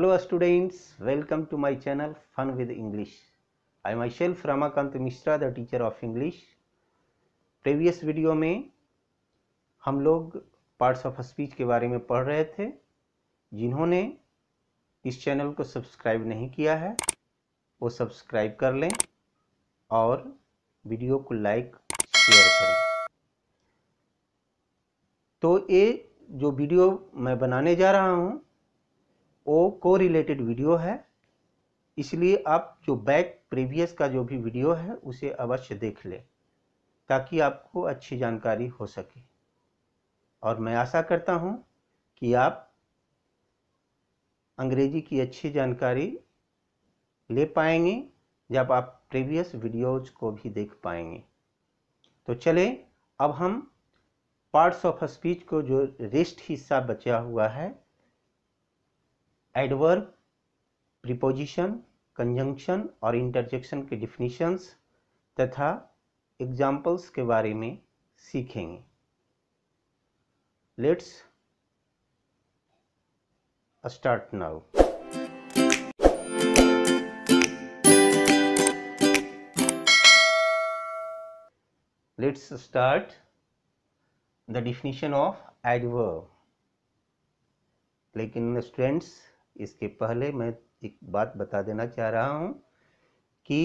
Hello students welcome to my channel fun with English I I myself Ramakant Mishra the teacher of English previous video में हम लोग parts of speech के बारे में पढ़ रहे थे जिन्होंने इस चैनल को सब्सक्राइब नहीं किया है वो सब्सक्राइब कर लें और वीडियो को लाइक शेयर करें तो ये जो वीडियो मैं बनाने जा रहा हूँ वो को रिलेटेड वीडियो है इसलिए आप जो बैक प्रीवियस का जो भी वीडियो है उसे अवश्य देख लें ताकि आपको अच्छी जानकारी हो सके और मैं आशा करता हूं कि आप अंग्रेजी की अच्छी जानकारी ले पाएंगे जब आप प्रीवियस वीडियोज को भी देख पाएंगे तो चले अब हम पार्ट्स ऑफ स्पीच को जो रेस्ट हिस्सा बचा हुआ है एडवर्ब प्रिपोजिशन कंजंक्शन और इंटरजेक्शन के डिफिनीशंस तथा एग्जाम्पल्स के बारे में सीखेंगे let's start now let's start the definition of adverb लेकिन स्टूडेंट्स इसके पहले मैं एक बात बता देना चाह रहा हूँ कि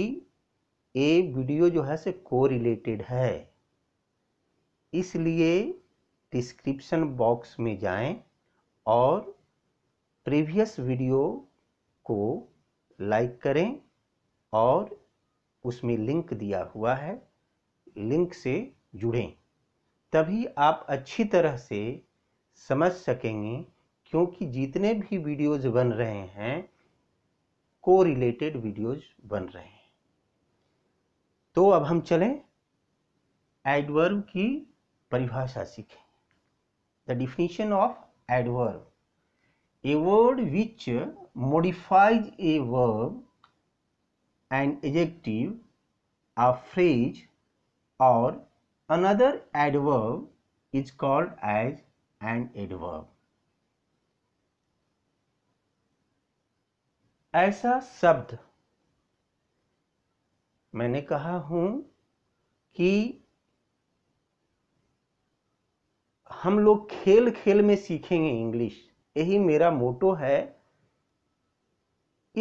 ये वीडियो जो है से को रिलेटेड है इसलिए डिस्क्रिप्शन बॉक्स में जाएं और प्रीवियस वीडियो को लाइक करें और उसमें लिंक दिया हुआ है लिंक से जुड़ें तभी आप अच्छी तरह से समझ सकेंगे क्योंकि जितने भी वीडियोज बन रहे हैं को रिलेटेड वीडियोज बन रहे हैं तो अब हम चलें एडवर्व की परिभाषा सीखें the definition of adverb a word which modifies a verb and adjective a phrase और another adverb is called as and adverb ऐसा शब्द मैंने कहा हूं कि हम लोग खेल खेल में सीखेंगे इंग्लिश यही मेरा मोटो है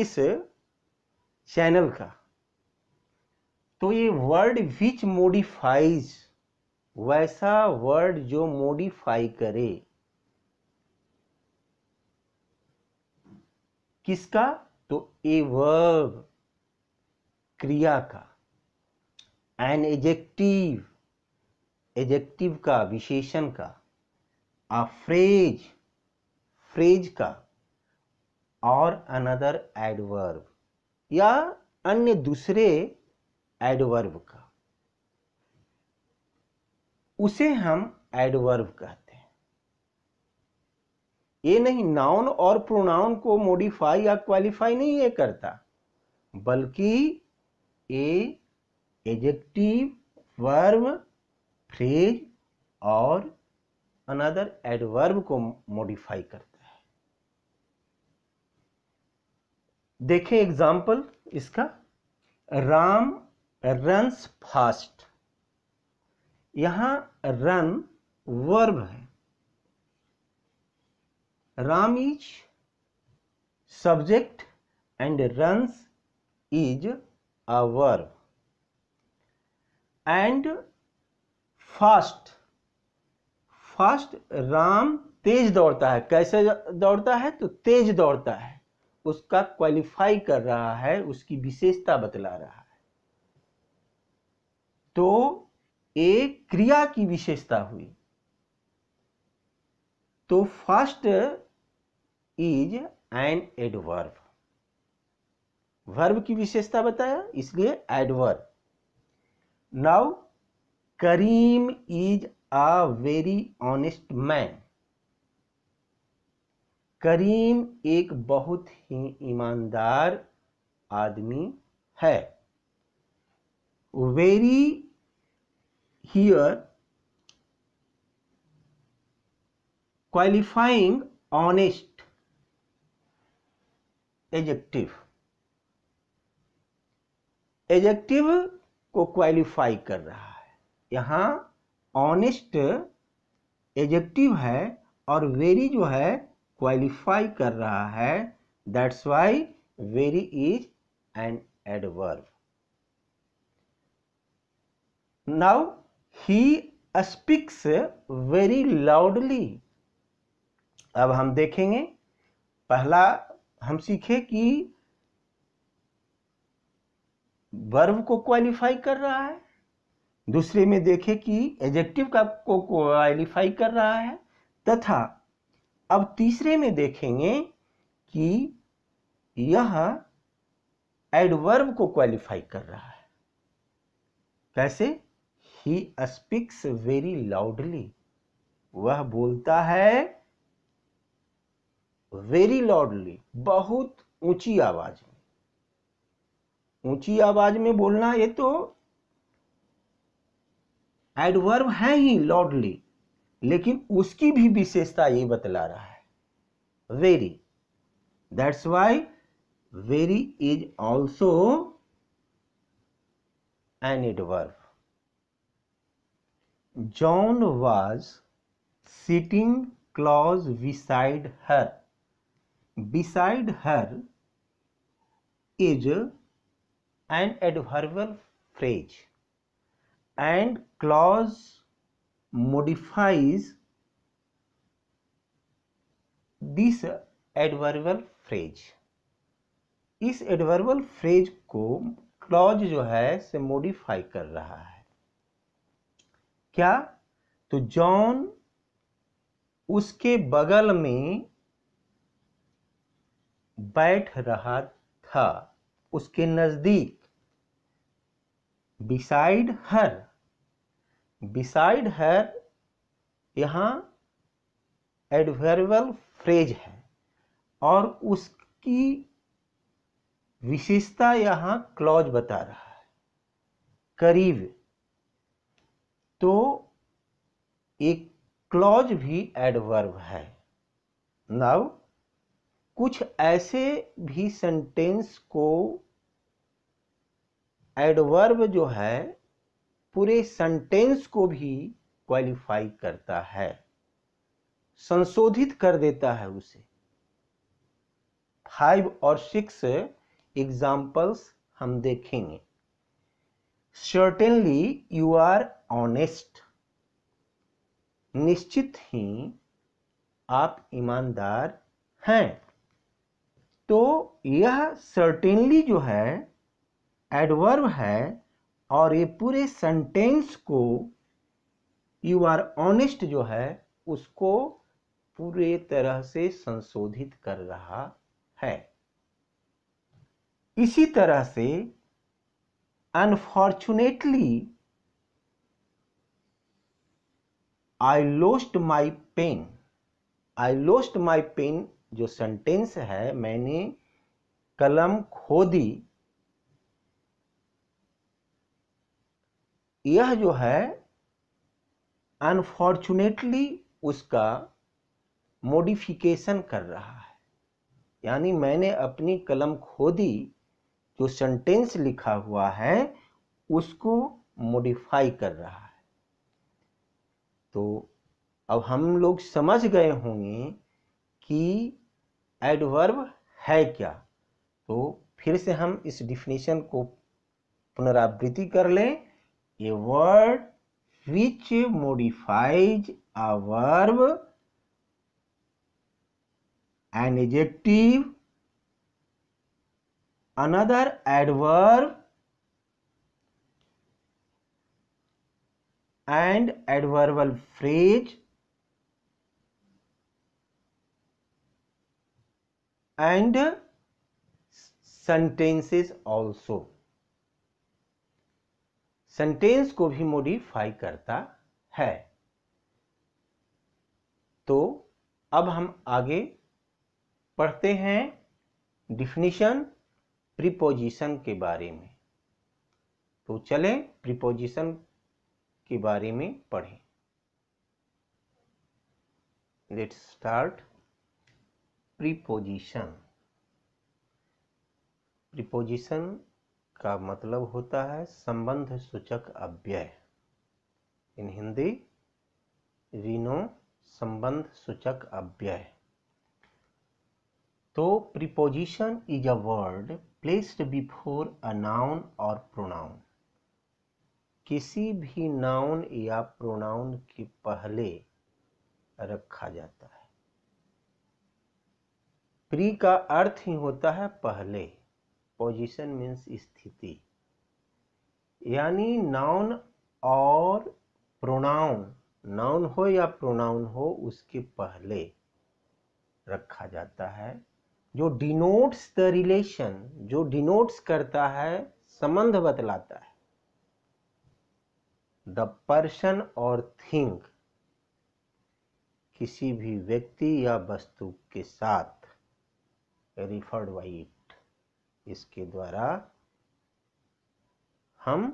इस चैनल का तो ये वर्ड विच मोडिफाइज वैसा वर्ड जो मोडिफाई करे किसका तो ए वर्ब क्रिया का एन एजेक्टिव एजेक्टिव का विशेषण का आ फ्रेज फ्रेज का और अनदर एडवर्ब या अन्य दूसरे एडवर्ब का उसे हम एडवर्ब कहते ये नहीं नाउन और प्रोनाउन को मॉडिफाई या क्वालिफाई नहीं ये करता बल्कि ये एजेक्टिव वर्ब फ्रेज और अनदर एडवर्ब को मॉडिफाई करता है देखें एग्जाम्पल इसका राम रन्स फास्ट यहां रन वर्ब है ram is subject and runs is a verb and fast fast Ram तेज दौड़ता है कैसे दौड़ता है तो तेज दौड़ता है उसका क्वालिफाई कर रहा है उसकी विशेषता बतला रहा है तो एक क्रिया की विशेषता हुई तो fast is an adverb verb की विशेषता बताया इसलिए adverb now Karim is a very honest man Karim एक बहुत ही ईमानदार आदमी है very here qualifying honest adjective adjective को क्वालिफाई कर रहा है यहां ऑनेस्ट एजेक्टिव है और वेरी जो है क्वालिफाई कर रहा है that's why very is an adverb now he speaks very loudly अब हम देखेंगे पहला हम सीखे कि वर्ब को क्वालिफाई कर रहा है दूसरे में देखे कि एजेक्टिव का को क्वालिफाई कर रहा है तथा अब तीसरे में देखेंगे कि यह एडवर्ब को क्वालिफाई कर रहा है कैसे ही स्पीक्स वेरी लाउडली वह बोलता है वेरी लाउडली बहुत ऊंची आवाज में ऊंची आवाज में बोलना ये तो एडवर्ब है ही लाउडली लेकिन उसकी भी विशेषता ये बतला रहा है very that's why very is also an adverb John was sitting close beside hearth beside her is an adverbial phrase and clause modifies this adverbial phrase इस एडवर्बल फ्रेज को क्लॉज जो है से मॉडिफाई कर रहा है क्या तो जॉन उसके बगल में बैठ रहा था उसके नज़दीक बिसाइड हर बिसाइड हर यहाँ एडवर्बल फ्रेज है और उसकी विशेषता यहाँ क्लॉज बता रहा है करीब तो एक क्लॉज भी एडवर्ब है नाउ कुछ ऐसे भी सेंटेंस को एडवर्ब जो है पूरे सेंटेंस को भी क्वालिफाई करता है संशोधित कर देता है उसे फाइव और सिक्स एग्जाम्पल्स हम देखेंगे सर्टेनली यू आर ऑनेस्ट निश्चित ही आप ईमानदार हैं तो यह सर्टेनली जो है एडवर्ब है और ये पूरे सेंटेंस को यू आर ऑनेस्ट जो है उसको पूरे तरह से संशोधित कर रहा है इसी तरह से unfortunately I lost my pen I lost my pen जो सेंटेंस है मैंने कलम खो दी यह जो है अनफॉर्चुनेटली उसका मोडिफिकेशन कर रहा है यानी मैंने अपनी कलम खो दी जो सेंटेंस लिखा हुआ है उसको मोडिफाई कर रहा है तो अब हम लोग समझ गए होंगे कि एडवर्ब है क्या तो फिर से हम इस डिफिनेशन को पुनरावृत्ति कर लें a word which modifies a verb an adjective another adverb and adverbial phrase and sentences also sentence को भी मॉडिफाई करता है तो अब हम आगे पढ़ते हैं डिफिनीशन प्रीपोजिशन के बारे में तो चलें प्रीपोजिशन के बारे में पढ़ें लेट्स स्टार्ट प्रीपोजिशन प्रीपोजिशन का मतलब होता है संबंध सूचक अव्यय इन हिंदी रीनो संबंध सूचक अव्यय तो preposition is a word placed before a noun और प्रोनाउन किसी भी नाउन या प्रोनाउन के पहले रखा जाता है प्री का अर्थ ही होता है पहले पोजीशन मीन्स स्थिति यानी नाउन और प्रोनाउन नाउन हो या प्रोनाउन हो उसके पहले रखा जाता है जो डिनोट्स द रिलेशन जो डिनोट्स करता है संबंध बतलाता है द पर्सन और थिंग किसी भी व्यक्ति या वस्तु के साथ रिफर्ड बाई इट इसके द्वारा हम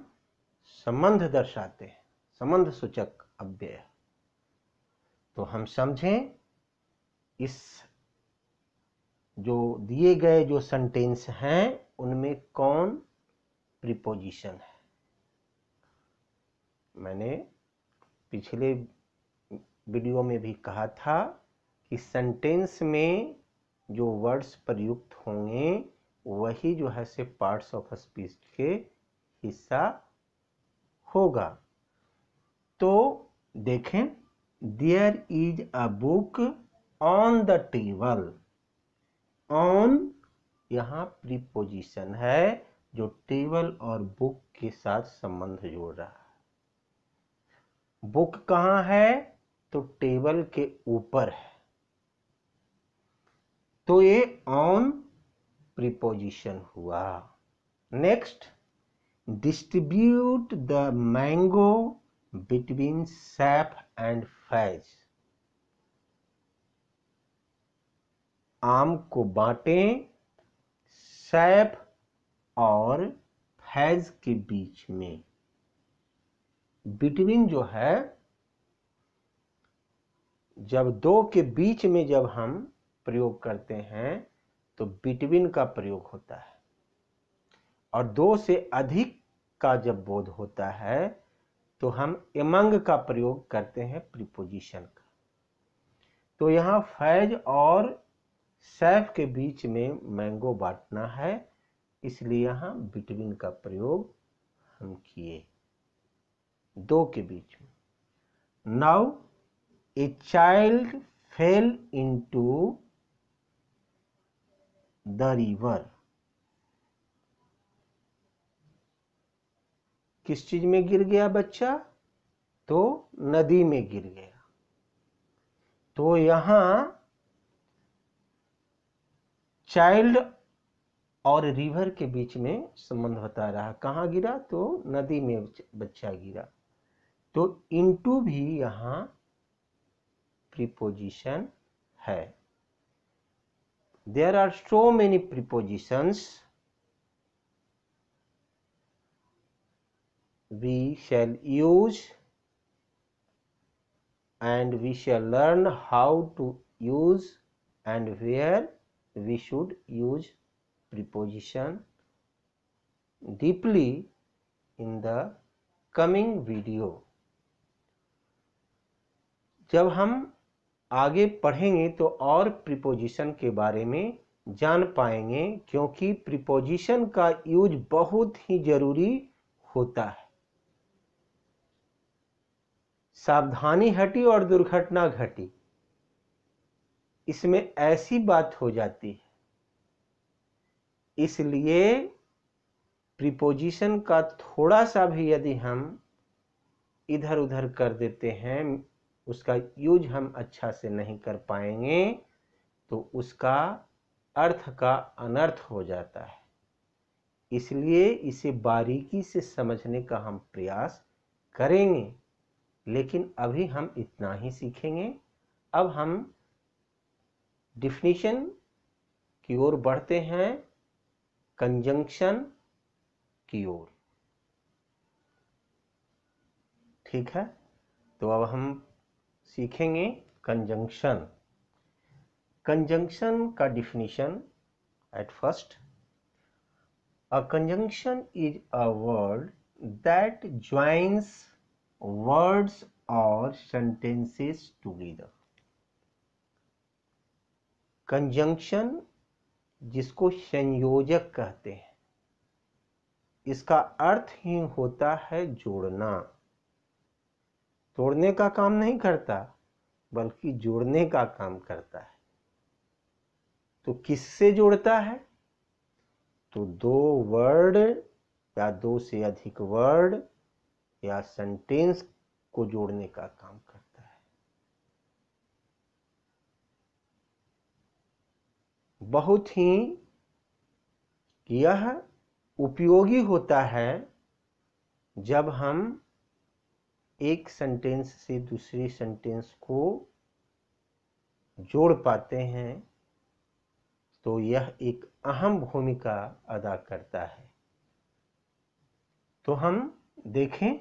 संबंध दर्शाते हैं संबंध सूचक अव्यय तो हम समझें इस जो दिए गए जो सेंटेंस हैं उनमें कौन प्रिपोजिशन है मैंने पिछले वीडियो में भी कहा था कि सेंटेंस में जो वर्ड्स प्रयुक्त होंगे वही जो है से पार्ट्स ऑफ स्पीच के हिस्सा होगा तो देखें there is a book on the table on यहाँ प्रीपोजिशन है जो टेबल और बुक के साथ संबंध जोड़ रहा है बुक कहाँ है तो टेबल के ऊपर है तो ये ऑन प्रिपोजिशन हुआ next distribute the mango between Saif and Faiz आम को बांटें सैफ और फैज के बीच में बिटवीन जो है जब दो के बीच में जब हम प्रयोग करते हैं तो बिटवीन का प्रयोग होता है और दो से अधिक का जब बोध होता है तो हम एमंग का प्रयोग करते हैं प्रीपोजिशन का तो यहां फैज और सैफ के बीच में मैंगो बांटना है इसलिए यहां बिटवीन का प्रयोग हम किए दो के बीच में now a child fell into the river किस चीज में गिर गया बच्चा तो नदी में गिर गया तो यहां चाइल्ड और रिवर के बीच में संबंध बता रहा कहाँ गिरा तो नदी में बच्चा गिरा तो इनटू भी यहां प्रीपोजिशन है there are so many prepositions we shall use and we shall learn how to use and where we should use preposition deeply in the coming video जब हम आगे पढ़ेंगे तो और प्रिपोजिशन के बारे में जान पाएंगे क्योंकि प्रिपोजिशन का यूज बहुत ही जरूरी होता है सावधानी हटी और दुर्घटना घटी इसमें ऐसी बात हो जाती है इसलिए प्रिपोजिशन का थोड़ा सा भी यदि हम इधर उधर कर देते हैं उसका यूज हम अच्छा से नहीं कर पाएंगे तो उसका अर्थ का अनर्थ हो जाता है इसलिए इसे बारीकी से समझने का हम प्रयास करेंगे लेकिन अभी हम इतना ही सीखेंगे अब हम डिफिनीशन की ओर बढ़ते हैं कंजंक्शन की ओर ठीक है तो अब हम सीखेंगे कंजंक्शन कंजंक्शन का definition at first a conjunction is a word that joins words और सेंटेंसेस together कंजंक्शन जिसको संयोजक कहते हैं इसका अर्थ ही होता है जोड़ना तोड़ने का काम नहीं करता बल्कि जोड़ने का काम करता है तो किससे जोड़ता है तो दो वर्ड या दो से अधिक वर्ड या सेंटेंस को जोड़ने का काम करता है बहुत ही यह उपयोगी होता है जब हम एक सेंटेंस से दूसरे सेंटेंस को जोड़ पाते हैं तो यह एक अहम भूमिका अदा करता है तो हम देखें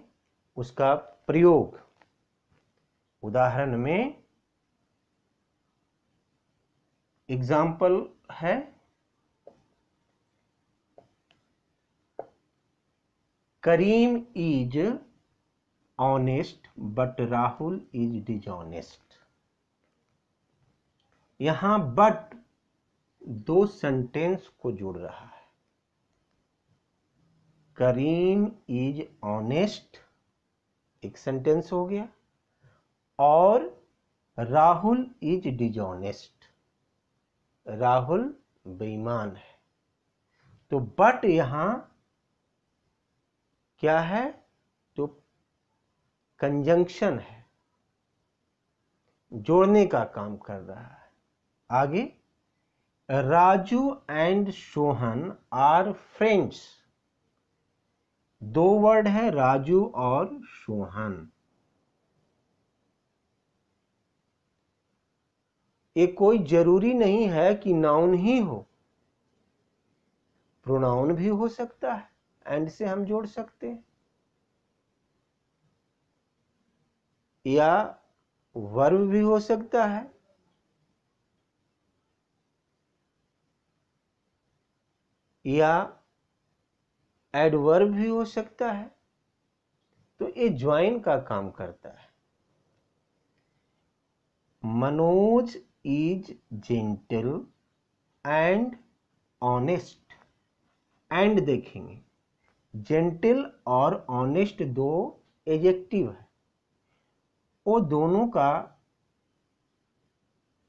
उसका प्रयोग उदाहरण में एग्जाम्पल है Karim is honest but Rahul is dishonest यहां बट दो सेंटेंस को जोड़ रहा है करीम इज ऑनेस्ट एक सेंटेंस हो गया और राहुल इज डिजॉनेस्ट राहुल बेईमान है तो बट यहां क्या है कंजंक्शन है जोड़ने का काम कर रहा है आगे Raju and Sohan are friends दो वर्ड है राजू और सोहन ये कोई जरूरी नहीं है कि नाउन ही हो प्रोनाउन भी हो सकता है एंड से हम जोड़ सकते हैं या वर्ब भी हो सकता है या एडवर्ब भी हो सकता है तो ये ज्वाइन का काम करता है Manoj is gentle and honest and देखेंगे जेंटल और ऑनेस्ट दो एजेक्टिव है वो दोनों का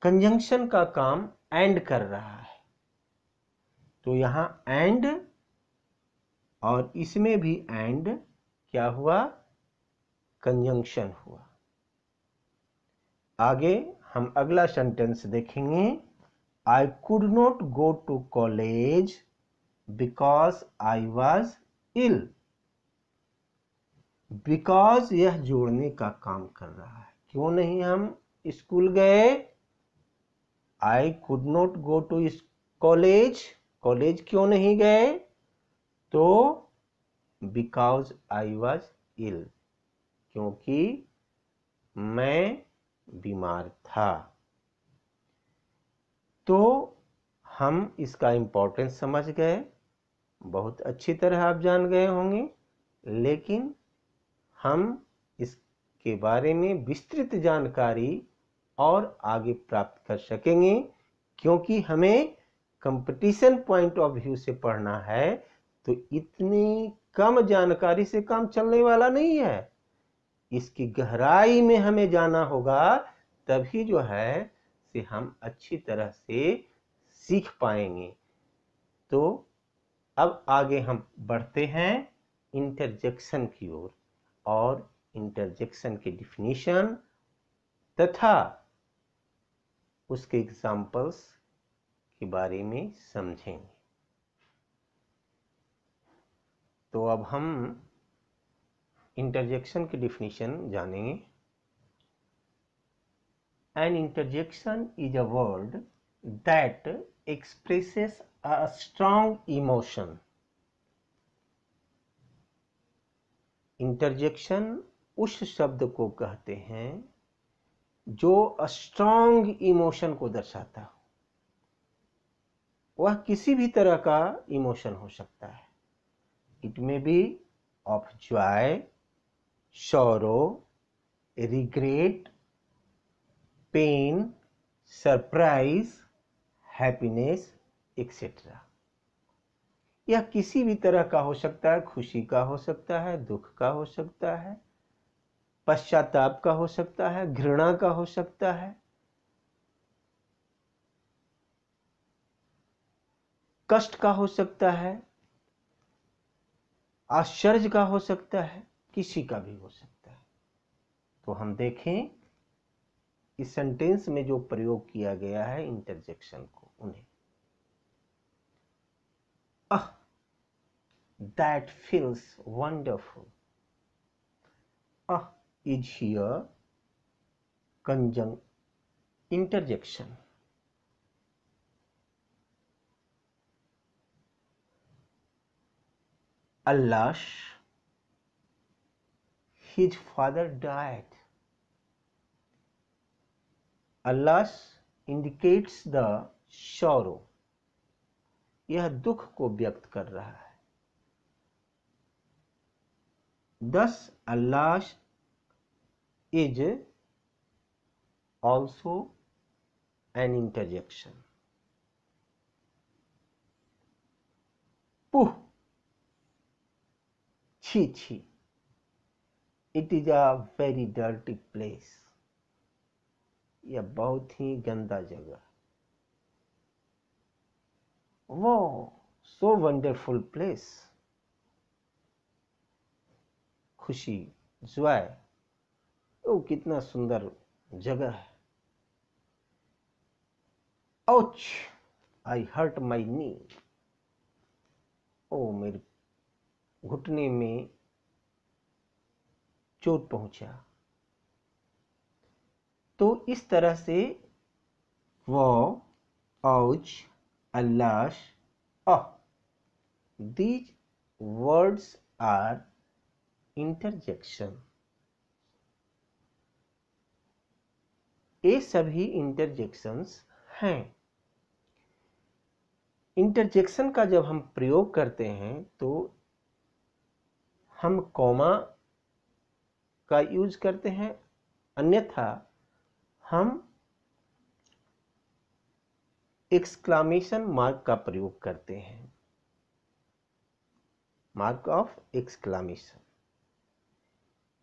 कंजंक्शन का काम एंड कर रहा है तो यहां एंड और इसमें भी एंड क्या हुआ कंजंक्शन हुआ आगे हम अगला सेंटेंस देखेंगे I could not go to college because I was ill because यह जोड़ने का काम कर रहा है क्यों नहीं हम स्कूल गए I could not go to college college क्यों नहीं गए तो बिकॉज आई वॉज इल क्योंकि मैं बीमार था तो हम इसका इम्पोर्टेंस समझ गए बहुत अच्छी तरह आप जान गए होंगे लेकिन हम इसके बारे में विस्तृत जानकारी और आगे प्राप्त कर सकेंगे क्योंकि हमें कंपटीशन पॉइंट ऑफ व्यू से पढ़ना है तो इतनी कम जानकारी से काम चलने वाला नहीं है इसकी गहराई में हमें जाना होगा तभी जो है से हम अच्छी तरह से सीख पाएंगे तो अब आगे हम बढ़ते हैं इंटरजेक्शन की ओर और इंटरजेक्शन के डिफिनीशन तथा उसके एग्जाम्पल्स के बारे में समझेंगे तो अब हम इंटरजेक्शन की डिफिनीशन जानेंगे an interjection is a word that expresses a strong emotion interjection उस शब्द को कहते हैं जो अस्ट्रॉन्ग इमोशन को दर्शाता हो वह किसी भी तरह का इमोशन हो सकता है it may be of joy sorrow regret pain surprise happiness etcetera या किसी भी तरह का हो सकता है खुशी का हो सकता है दुख का हो सकता है पश्चाताप का हो सकता है घृणा का हो सकता है कष्ट का हो सकता है आश्चर्य का हो सकता है किसी का भी हो सकता है तो हम देखें इस सेंटेंस में जो प्रयोग किया गया है इंटरजेक्शन को उन्हें आह that feels wonderful. A uh, is here conjunct interjection. Alas, his father died. Alas indicates the sorrow. यह दुख को व्यक्त कर रहा है Thus, Allah is also an interjection. Puh, chi chi. It is a very dirty place. यह बहुत ही गंदा जगह वो सो वंडरफुल प्लेस खुशी जुआ ओ कितना सुंदर जगह ओच आई हर्ट माई नी ओ मेरे घुटने में चोट पहुंचा तो इस तरह से वो ouch alas ah these words are interjection ये सभी इंटरजेक्शंस हैं इंटरजेक्शन का जब हम प्रयोग करते हैं तो हम कॉमा का यूज करते हैं अन्यथा हम एक्सक्लामेशन मार्क का प्रयोग करते हैं मार्क ऑफ एक्सक्लामेशन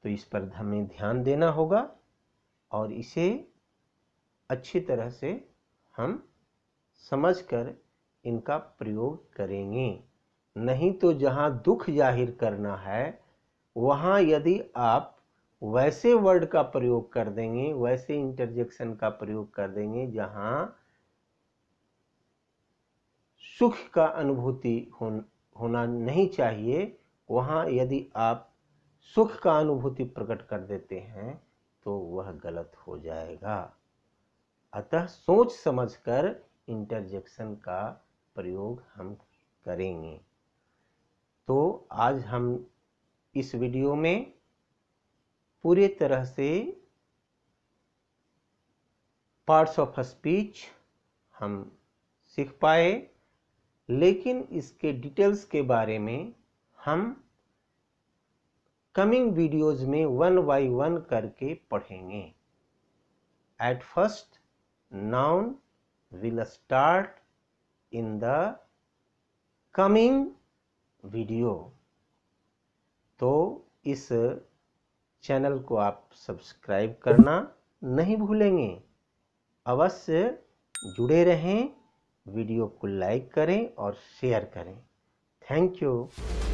तो इस पर हमें ध्यान देना होगा और इसे अच्छी तरह से हम समझकर इनका प्रयोग करेंगे नहीं तो जहाँ दुख जाहिर करना है वहाँ यदि आप वैसे वर्ड का प्रयोग कर देंगे वैसे इंटरजेक्शन का प्रयोग कर देंगे जहाँ सुख का अनुभूति हो, होना नहीं चाहिए वहाँ यदि आप सुख का अनुभूति प्रकट कर देते हैं तो वह गलत हो जाएगा अतः सोच समझकर इंटरजेक्शन का प्रयोग हम करेंगे तो आज हम इस वीडियो में पूरे तरह से पार्ट्स ऑफ स्पीच हम सीख पाए लेकिन इसके डिटेल्स के बारे में हम कमिंग वीडियोस में वन बाई वन करके पढ़ेंगे at first noun will start in the coming video तो इस चैनल को आप सब्सक्राइब करना नहीं भूलेंगे अवश्य जुड़े रहें वीडियो को लाइक करें और शेयर करें थैंक यू